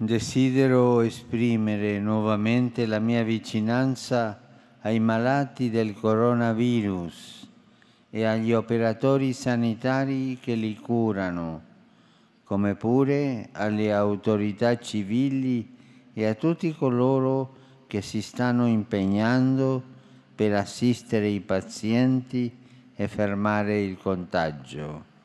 desidero esprimere nuovamente la mia vicinanza ai malati del coronavirus e agli operatori sanitari che li curano, come pure alle autorità civili e a tutti coloro che si stanno impegnando per assistere i pazienti e fermare il contagio.